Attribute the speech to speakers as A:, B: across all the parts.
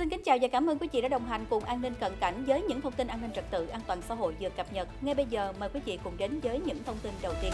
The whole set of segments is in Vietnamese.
A: Xin kính chào và cảm ơn quý chị đã đồng hành cùng An ninh cận cảnh với những thông tin an ninh trật tự, an toàn xã hội vừa cập nhật. Ngay bây giờ mời quý chị cùng đến với những thông tin đầu tiên.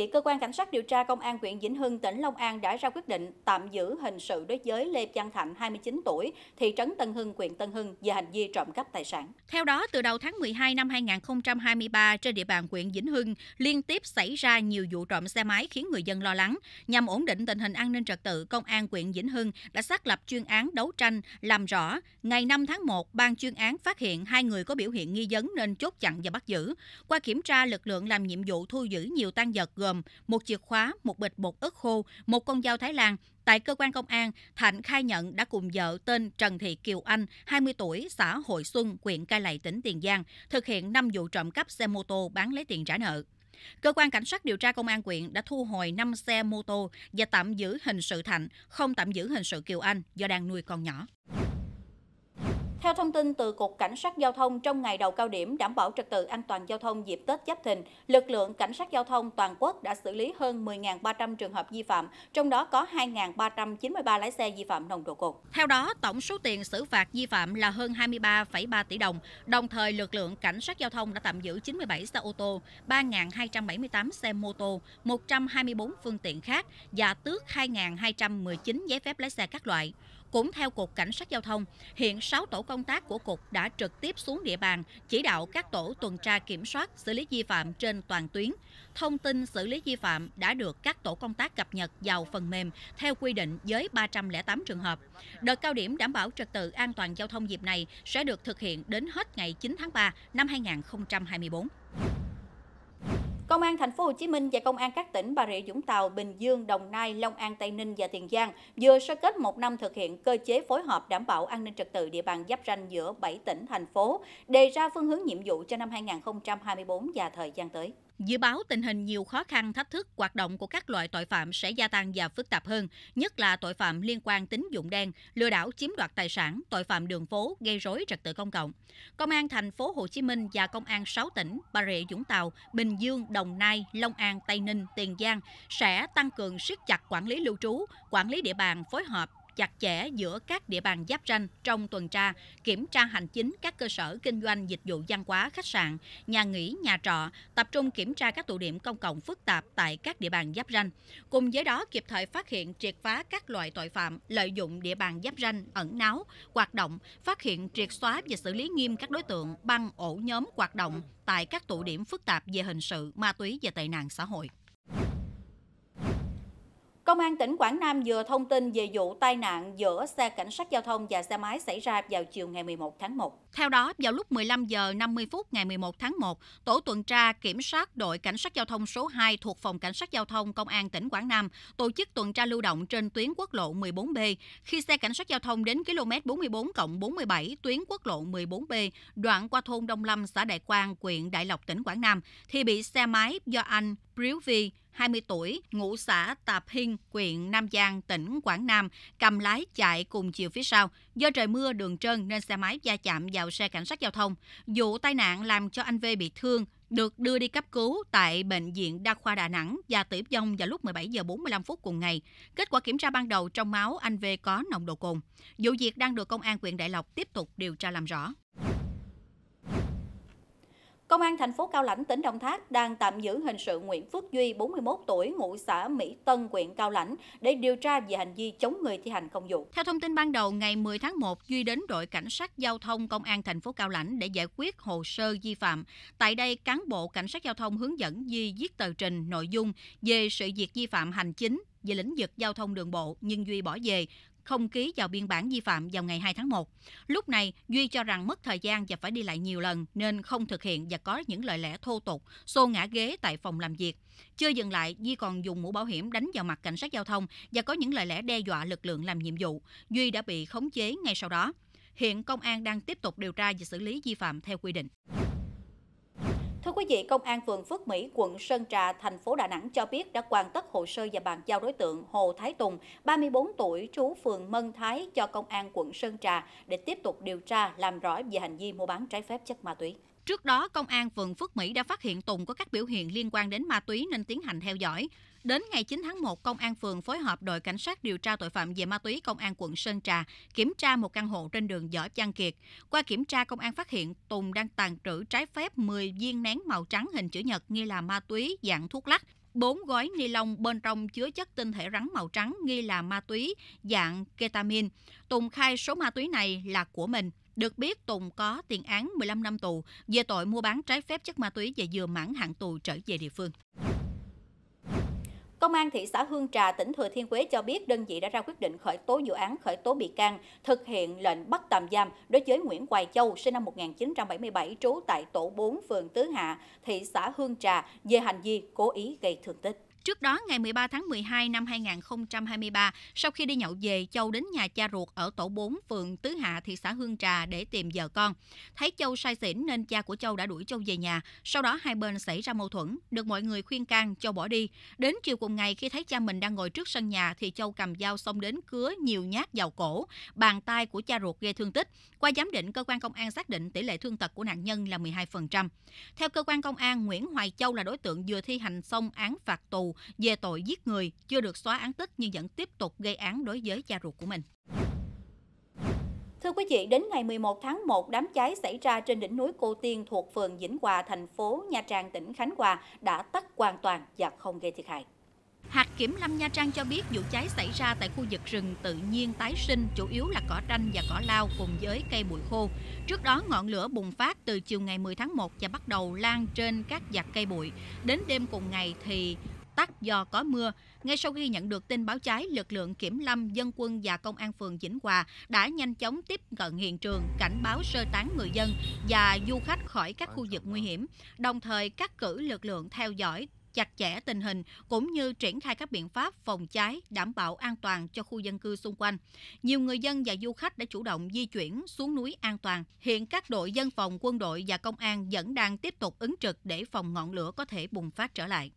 A: thì cơ quan cảnh sát điều tra công an huyện Vĩnh Hưng tỉnh Long An đã ra quyết định tạm giữ hình sự đối với Lê Văn Thạnh 29 tuổi, thị trấn Tân Hưng, huyện Tân Hưng về hành vi trộm cắp tài sản. Theo đó, từ đầu tháng 12 năm 2023 trên địa bàn huyện Vĩnh Hưng liên tiếp xảy ra nhiều vụ trộm xe máy khiến người dân lo lắng. Nhằm ổn định tình hình an ninh trật tự, công an huyện Vĩnh Hưng đã xác lập chuyên án đấu tranh làm rõ. Ngày 5 tháng 1, ban chuyên án phát hiện hai người có biểu hiện nghi vấn nên chốt chặn và bắt giữ. Qua kiểm tra, lực lượng làm nhiệm vụ thu giữ nhiều tăng vật gồm gồm một chìa khóa, một bịch bột ớt khô, một con dao Thái Lan. Tại cơ quan công an, Thạnh khai nhận đã cùng vợ tên Trần Thị Kiều Anh, 20 tuổi, xã Hội Xuân, huyện Cai Lậy, tỉnh Tiền Giang, thực hiện 5 vụ trộm cắp xe mô tô bán lấy tiền trả nợ. Cơ quan cảnh sát điều tra công an quyện đã thu hồi 5 xe mô tô và tạm giữ hình sự Thạnh, không tạm giữ hình sự Kiều Anh do đang nuôi con nhỏ. Theo thông tin từ Cục Cảnh sát Giao thông, trong ngày đầu cao điểm đảm bảo trật tự an toàn giao thông dịp Tết Giáp Thìn, lực lượng Cảnh sát Giao thông toàn quốc đã xử lý hơn 10.300 trường hợp vi phạm, trong đó có 2.393 lái xe vi phạm nồng độ cồn. Theo đó, tổng số tiền xử phạt vi phạm là hơn 23,3 tỷ đồng. Đồng thời, lực lượng Cảnh sát Giao thông đã tạm giữ 97 xe ô tô, 3.278 xe mô tô, 124 phương tiện khác và tước 2.219 giấy phép lái xe các loại. Cũng theo Cục Cảnh sát Giao thông, hiện 6 tổ công tác của Cục đã trực tiếp xuống địa bàn chỉ đạo các tổ tuần tra kiểm soát xử lý vi phạm trên toàn tuyến. Thông tin xử lý vi phạm đã được các tổ công tác cập nhật vào phần mềm theo quy định với 308 trường hợp. Đợt cao điểm đảm bảo trật tự an toàn giao thông dịp này sẽ được thực hiện đến hết ngày 9 tháng 3 năm 2024. Công an thành phố Hồ Chí Minh và công an các tỉnh Bà Rịa Vũng Tàu, Bình Dương, Đồng Nai, Long An, Tây Ninh và Tiền Giang vừa sơ kết một năm thực hiện cơ chế phối hợp đảm bảo an ninh trật tự địa bàn giáp ranh giữa 7 tỉnh thành phố, đề ra phương hướng nhiệm vụ cho năm 2024 và thời gian tới. Dự báo tình hình nhiều khó khăn thách thức hoạt động của các loại tội phạm sẽ gia tăng và phức tạp hơn, nhất là tội phạm liên quan tín dụng đen, lừa đảo chiếm đoạt tài sản, tội phạm đường phố, gây rối trật tự công cộng. Công an thành phố Hồ Chí Minh và công an 6 tỉnh Bà Rịa Vũng Tàu, Bình Dương, Đồng Nai, Long An, Tây Ninh, Tiền Giang sẽ tăng cường siết chặt quản lý lưu trú, quản lý địa bàn, phối hợp chặt chẽ giữa các địa bàn giáp ranh trong tuần tra, kiểm tra hành chính các cơ sở kinh doanh dịch vụ văn hóa, khách sạn, nhà nghỉ, nhà trọ, tập trung kiểm tra các tụ điểm công cộng phức tạp tại các địa bàn giáp ranh. Cùng với đó kịp thời phát hiện triệt phá các loại tội phạm lợi dụng địa bàn giáp ranh ẩn náu, hoạt động, phát hiện triệt xóa và xử lý nghiêm các đối tượng băng ổ nhóm hoạt động tại các tụ điểm phức tạp về hình sự, ma túy và tệ nạn xã hội. Công an tỉnh Quảng Nam vừa thông tin về vụ tai nạn giữa xe cảnh sát giao thông và xe máy xảy ra vào chiều ngày 11 tháng 1. Theo đó, vào lúc 15 giờ 50 phút ngày 11 tháng 1, tổ tuần tra kiểm soát đội cảnh sát giao thông số 2 thuộc phòng cảnh sát giao thông công an tỉnh Quảng Nam tổ chức tuần tra lưu động trên tuyến quốc lộ 14B khi xe cảnh sát giao thông đến km 44 47 tuyến quốc lộ 14B đoạn qua thôn Đông Lâm, xã Đại Quang, huyện Đại Lộc, tỉnh Quảng Nam thì bị xe máy do anh Ríu Vi, 20 tuổi, ngụ xã Tạp Hinh, huyện Nam Giang, tỉnh Quảng Nam, cầm lái chạy cùng chiều phía sau. Do trời mưa đường trơn nên xe máy va chạm vào xe cảnh sát giao thông. Vụ tai nạn làm cho anh V bị thương, được đưa đi cấp cứu tại Bệnh viện Đa khoa Đà Nẵng và tử vong vào lúc 17 giờ 45 phút cùng ngày. Kết quả kiểm tra ban đầu trong máu anh V có nồng độ cồn. Vụ việc đang được Công an huyện Đại Lộc tiếp tục điều tra làm rõ. Công an thành phố Cao Lãnh, tỉnh Đồng Tháp đang tạm giữ hình sự Nguyễn Phước Duy, 41 tuổi, ngụ xã Mỹ Tân, huyện Cao Lãnh để điều tra về hành vi chống người thi hành công vụ. Theo thông tin ban đầu, ngày 10 tháng 1, Duy đến đội cảnh sát giao thông công an thành phố Cao Lãnh để giải quyết hồ sơ vi phạm. Tại đây, cán bộ cảnh sát giao thông hướng dẫn Duy viết tờ trình nội dung về sự việc vi phạm hành chính về lĩnh vực giao thông đường bộ nhưng Duy bỏ về, không ký vào biên bản vi phạm vào ngày 2 tháng 1. Lúc này, Duy cho rằng mất thời gian và phải đi lại nhiều lần nên không thực hiện và có những lời lẽ thô tục, xô ngã ghế tại phòng làm việc. Chưa dừng lại, Duy còn dùng mũ bảo hiểm đánh vào mặt cảnh sát giao thông và có những lời lẽ đe dọa lực lượng làm nhiệm vụ. Duy đã bị khống chế ngay sau đó. Hiện công an đang tiếp tục điều tra và xử lý vi phạm theo quy định. Thưa quý vị, Công an phường Phước Mỹ, quận Sơn Trà, thành phố Đà Nẵng cho biết đã hoàn tất hồ sơ và bàn giao đối tượng Hồ Thái Tùng, 34 tuổi, trú phường Mân Thái cho Công an quận Sơn Trà để tiếp tục điều tra làm rõ về hành vi mua bán trái phép chất ma túy. Trước đó, Công an phường Phước Mỹ đã phát hiện Tùng có các biểu hiện liên quan đến ma túy nên tiến hành theo dõi. Đến ngày 9 tháng 1, Công an phường phối hợp đội cảnh sát điều tra tội phạm về ma túy Công an quận Sơn Trà kiểm tra một căn hộ trên đường Võ Văn Kiệt. Qua kiểm tra, Công an phát hiện Tùng đang tàn trữ trái phép 10 viên nén màu trắng hình chữ nhật nghi là ma túy dạng thuốc lắc. 4 gói ni lông bên trong chứa chất tinh thể rắn màu trắng nghi là ma túy dạng ketamin. Tùng khai số ma túy này là của mình. Được biết Tùng có tiền án 15 năm tù về tội mua bán trái phép chất ma túy và vừa mãn hạn tù trở về địa phương. Công an thị xã Hương Trà, tỉnh Thừa Thiên Huế cho biết đơn vị đã ra quyết định khởi tố vụ án khởi tố bị can, thực hiện lệnh bắt tạm giam đối với Nguyễn Hoài Châu, sinh năm 1977, trú tại tổ 4 phường Tứ Hạ, thị xã Hương Trà về hành vi cố ý gây thương tích. Trước đó, ngày 13 tháng 12 năm 2023, sau khi đi nhậu về, Châu đến nhà cha ruột ở tổ 4, phường Tứ Hạ, thị xã Hương Trà để tìm vợ con. Thấy Châu say xỉn nên cha của Châu đã đuổi Châu về nhà. Sau đó hai bên xảy ra mâu thuẫn, được mọi người khuyên can, Châu bỏ đi. Đến chiều cùng ngày khi thấy cha mình đang ngồi trước sân nhà thì Châu cầm dao xông đến cứa nhiều nhát vào cổ, bàn tay của cha ruột gây thương tích. Qua giám định, cơ quan công an xác định tỷ lệ thương tật của nạn nhân là 12%. Theo cơ quan công an, Nguyễn Hoài Châu là đối tượng vừa thi hành xong án phạt tù về tội giết người chưa được xóa án tích nhưng vẫn tiếp tục gây án đối với cha ruột của mình. Thưa quý vị, đến ngày 11 tháng 1, đám cháy xảy ra trên đỉnh núi Cô Tiên thuộc phường Vĩnh Hòa, thành phố Nha Trang, tỉnh Khánh Hòa đã tắt hoàn toàn và không gây thiệt hại. Hạt Kiểm lâm Nha Trang cho biết vụ cháy xảy ra tại khu vực rừng tự nhiên tái sinh, chủ yếu là cỏ tranh và cỏ lao cùng với cây bụi khô. Trước đó, ngọn lửa bùng phát từ chiều ngày 10 tháng 1 và bắt đầu lan trên các giặt cây bụi. Đến đêm cùng ngày thì dập tắt do có mưa. Ngay sau khi nhận được tin báo cháy, lực lượng kiểm lâm, dân quân và công an phường Vĩnh Hòa đã nhanh chóng tiếp cận hiện trường, cảnh báo sơ tán người dân và du khách khỏi các khu vực nguy hiểm, đồng thời cắt cử lực lượng theo dõi chặt chẽ tình hình cũng như triển khai các biện pháp phòng cháy đảm bảo an toàn cho khu dân cư xung quanh. Nhiều người dân và du khách đã chủ động di chuyển xuống núi an toàn. Hiện các đội dân phòng, quân đội và công an vẫn đang tiếp tục ứng trực để phòng ngọn lửa có thể bùng phát trở lại.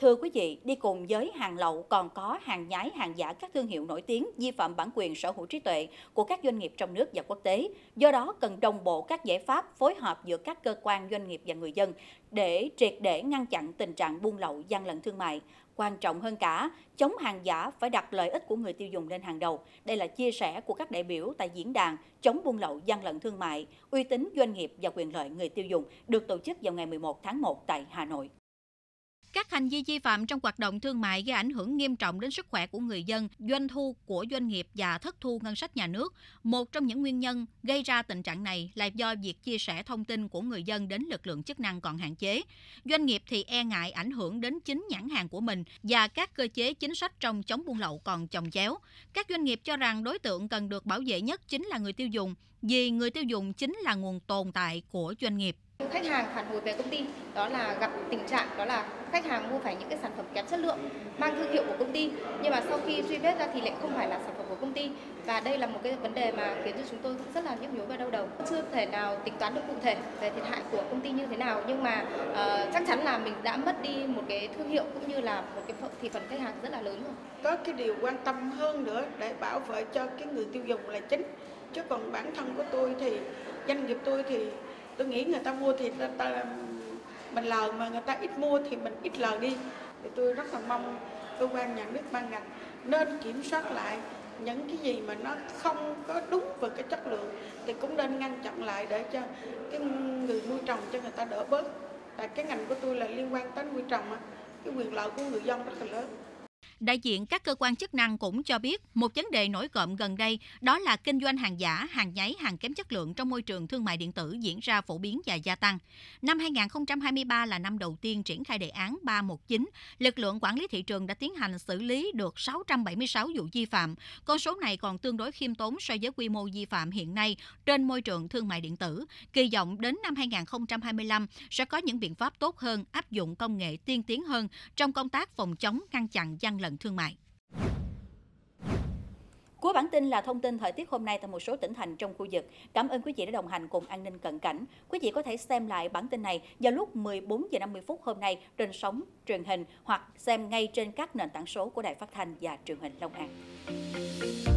A: Thưa quý vị, đi cùng với hàng lậu còn có hàng nhái, hàng giả các thương hiệu nổi tiếng vi phạm bản quyền sở hữu trí tuệ của các doanh nghiệp trong nước và quốc tế. Do đó, cần đồng bộ các giải pháp phối hợp giữa các cơ quan doanh nghiệp và người dân để triệt để ngăn chặn tình trạng buôn lậu gian lận thương mại. Quan trọng hơn cả, chống hàng giả phải đặt lợi ích của người tiêu dùng lên hàng đầu. Đây là chia sẻ của các đại biểu tại diễn đàn chống buôn lậu gian lận thương mại, uy tín doanh nghiệp và quyền lợi người tiêu dùng được tổ chức vào ngày 11 tháng 1 tại Hà Nội. Các hành vi vi phạm trong hoạt động thương mại gây ảnh hưởng nghiêm trọng đến sức khỏe của người dân, doanh thu của doanh nghiệp và thất thu ngân sách nhà nước. Một trong những nguyên nhân gây ra tình trạng này là do việc chia sẻ thông tin của người dân đến lực lượng chức năng còn hạn chế. Doanh nghiệp thì e ngại ảnh hưởng đến chính nhãn hàng của mình và các cơ chế chính sách trong chống buôn lậu còn chồng chéo. Các doanh nghiệp cho rằng đối tượng cần được bảo vệ nhất chính là người tiêu dùng, vì người tiêu dùng chính là nguồn tồn tại của doanh nghiệp. Khách hàng phản hồi về công ty đó là gặp tình trạng đó là khách hàng mua phải những cái sản phẩm kém chất lượng, mang thương hiệu của công ty nhưng mà sau khi truy vết ra thì lại không phải là sản phẩm của công ty và đây là một cái vấn đề mà khiến cho chúng tôi rất là nhức nhối và đau đầu. Chưa thể nào tính toán được cụ thể về thiệt hại của công ty như thế nào nhưng mà uh, chắc chắn là mình đã mất đi một cái thương hiệu cũng như là một cái thị phần khách hàng rất là lớn rồi. Có cái điều quan tâm hơn nữa để bảo vệ cho cái người tiêu dùng là chính chứ còn bản thân của tôi thì doanh nghiệp tôi thì tôi nghĩ người ta mua thịt người ta mình lờ mà người ta ít mua thì mình ít lờ đi thì tôi rất là mong cơ quan nhà nước ban ngành nên kiểm soát lại những cái gì mà nó không có đúng về cái chất lượng thì cũng nên ngăn chặn lại để cho cái người nuôi trồng cho người ta đỡ bớt tại cái ngành của tôi là liên quan tới nuôi trồng cái quyền lợi của người dân rất là lớn Đại diện các cơ quan chức năng cũng cho biết một vấn đề nổi cộm gần đây đó là kinh doanh hàng giả, hàng nháy, hàng kém chất lượng trong môi trường thương mại điện tử diễn ra phổ biến và gia tăng. Năm 2023 là năm đầu tiên triển khai đề án 319, lực lượng quản lý thị trường đã tiến hành xử lý được 676 vụ vi phạm. Con số này còn tương đối khiêm tốn so với quy mô vi phạm hiện nay trên môi trường thương mại điện tử. Kỳ vọng đến năm 2025 sẽ có những biện pháp tốt hơn, áp dụng công nghệ tiên tiến hơn trong công tác phòng chống ngăn chặn gian lận lận thương mại. Cuối bản tin là thông tin thời tiết hôm nay tại một số tỉnh thành trong khu vực. Cảm ơn quý vị đã đồng hành cùng an ninh cận cảnh. Quý vị có thể xem lại bản tin này vào lúc 14 giờ 50 phút hôm nay trên sóng truyền hình hoặc xem ngay trên các nền tảng số của Đài Phát thanh và Truyền hình Long An.